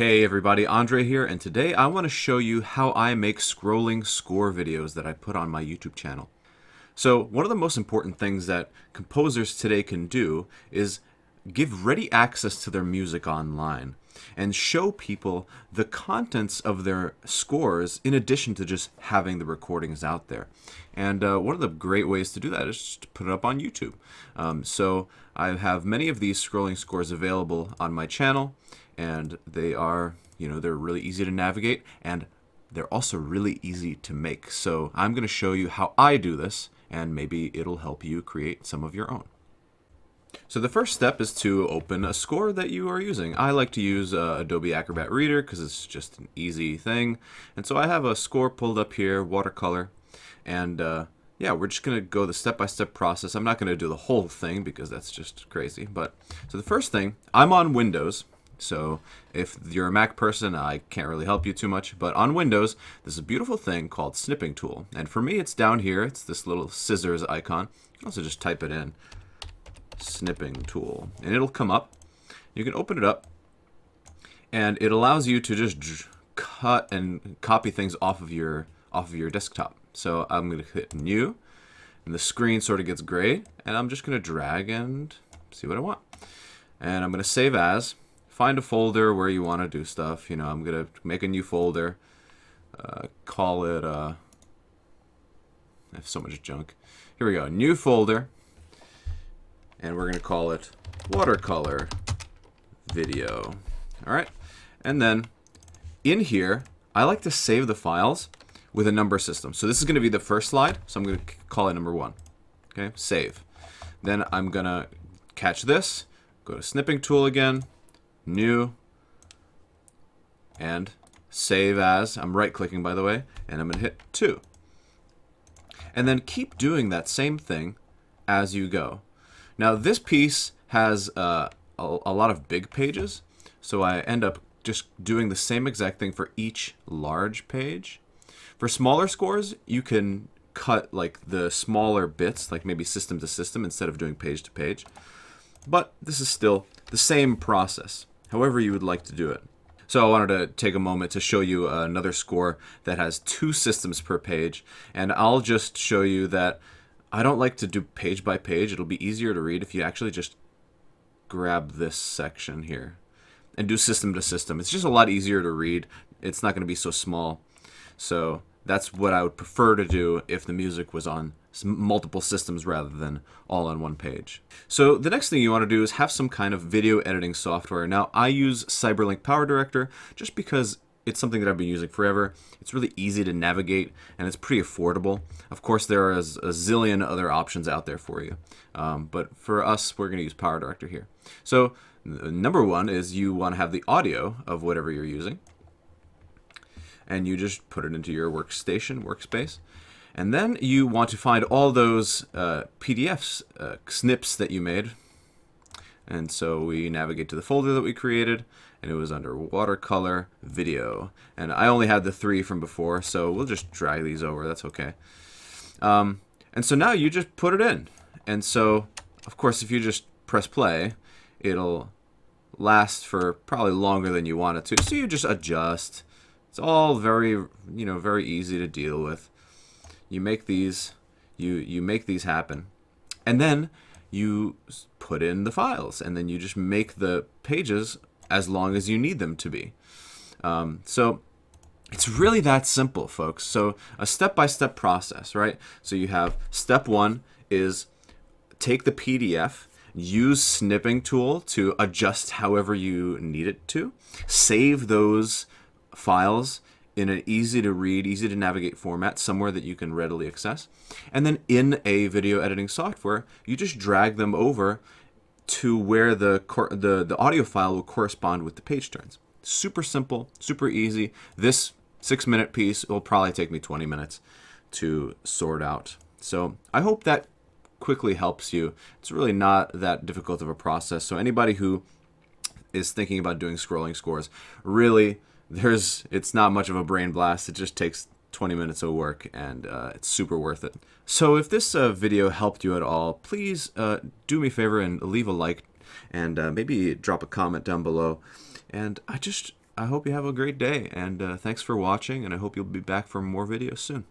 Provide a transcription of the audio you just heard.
Hey everybody, Andre here, and today I want to show you how I make scrolling score videos that I put on my YouTube channel. So one of the most important things that composers today can do is give ready access to their music online and show people the contents of their scores in addition to just having the recordings out there. And uh, one of the great ways to do that is to put it up on YouTube. Um, so I have many of these scrolling scores available on my channel, and they are, you know, they're really easy to navigate, and they're also really easy to make. So I'm going to show you how I do this, and maybe it'll help you create some of your own. So the first step is to open a score that you are using. I like to use uh, Adobe Acrobat Reader because it's just an easy thing. And so I have a score pulled up here, watercolor, and uh, yeah, we're just going to go the step-by-step process. I'm not going to do the whole thing because that's just crazy. But So the first thing, I'm on Windows. So if you're a Mac person, I can't really help you too much. But on Windows, there's a beautiful thing called snipping tool. And for me, it's down here. It's this little scissors icon. You can also just type it in, snipping tool. And it'll come up. You can open it up. And it allows you to just cut and copy things off of your off of your desktop. So I'm going to hit new, and the screen sort of gets gray, and I'm just going to drag and see what I want. And I'm going to save as, find a folder where you want to do stuff. You know, I'm going to make a new folder, uh, call it, uh, I have so much junk. Here we go, new folder, and we're going to call it watercolor video. All right, and then in here, I like to save the files with a number system. So this is going to be the first slide, so I'm going to call it number one. Okay, save. Then I'm going to catch this, go to snipping tool again, new, and save as. I'm right clicking, by the way, and I'm going to hit two. And then keep doing that same thing as you go. Now this piece has uh, a, a lot of big pages, so I end up just doing the same exact thing for each large page. For smaller scores, you can cut like the smaller bits, like maybe system to system instead of doing page to page. But this is still the same process, however you would like to do it. So I wanted to take a moment to show you another score that has two systems per page, and I'll just show you that I don't like to do page by page. It'll be easier to read if you actually just grab this section here and do system to system. It's just a lot easier to read. It's not going to be so small. So that's what I would prefer to do if the music was on multiple systems rather than all on one page. So the next thing you want to do is have some kind of video editing software. Now I use Cyberlink PowerDirector just because it's something that I've been using forever. It's really easy to navigate and it's pretty affordable. Of course, there are a zillion other options out there for you. Um, but for us, we're going to use PowerDirector here. So number one is you want to have the audio of whatever you're using and you just put it into your workstation, workspace. And then you want to find all those uh, PDFs, uh, snips that you made. And so we navigate to the folder that we created, and it was under watercolor video. And I only had the three from before, so we'll just drag these over. That's okay. Um, and so now you just put it in. And so, of course, if you just press play, it'll last for probably longer than you want it to. So you just adjust it's all very, you know, very easy to deal with. You make these, you you make these happen, and then you put in the files, and then you just make the pages as long as you need them to be. Um, so it's really that simple, folks. So a step-by-step -step process, right? So you have step one is take the PDF, use snipping tool to adjust however you need it to, save those files in an easy to read, easy to navigate format somewhere that you can readily access. And then in a video editing software, you just drag them over to where the, the, the audio file will correspond with the page turns. Super simple, super easy. This six minute piece will probably take me 20 minutes to sort out. So I hope that quickly helps you. It's really not that difficult of a process. So anybody who is thinking about doing scrolling scores, really there's it's not much of a brain blast. It just takes 20 minutes of work and uh, it's super worth it. So if this uh, video helped you at all, please uh, do me a favor and leave a like and uh, maybe drop a comment down below. And I just, I hope you have a great day and uh, thanks for watching and I hope you'll be back for more videos soon.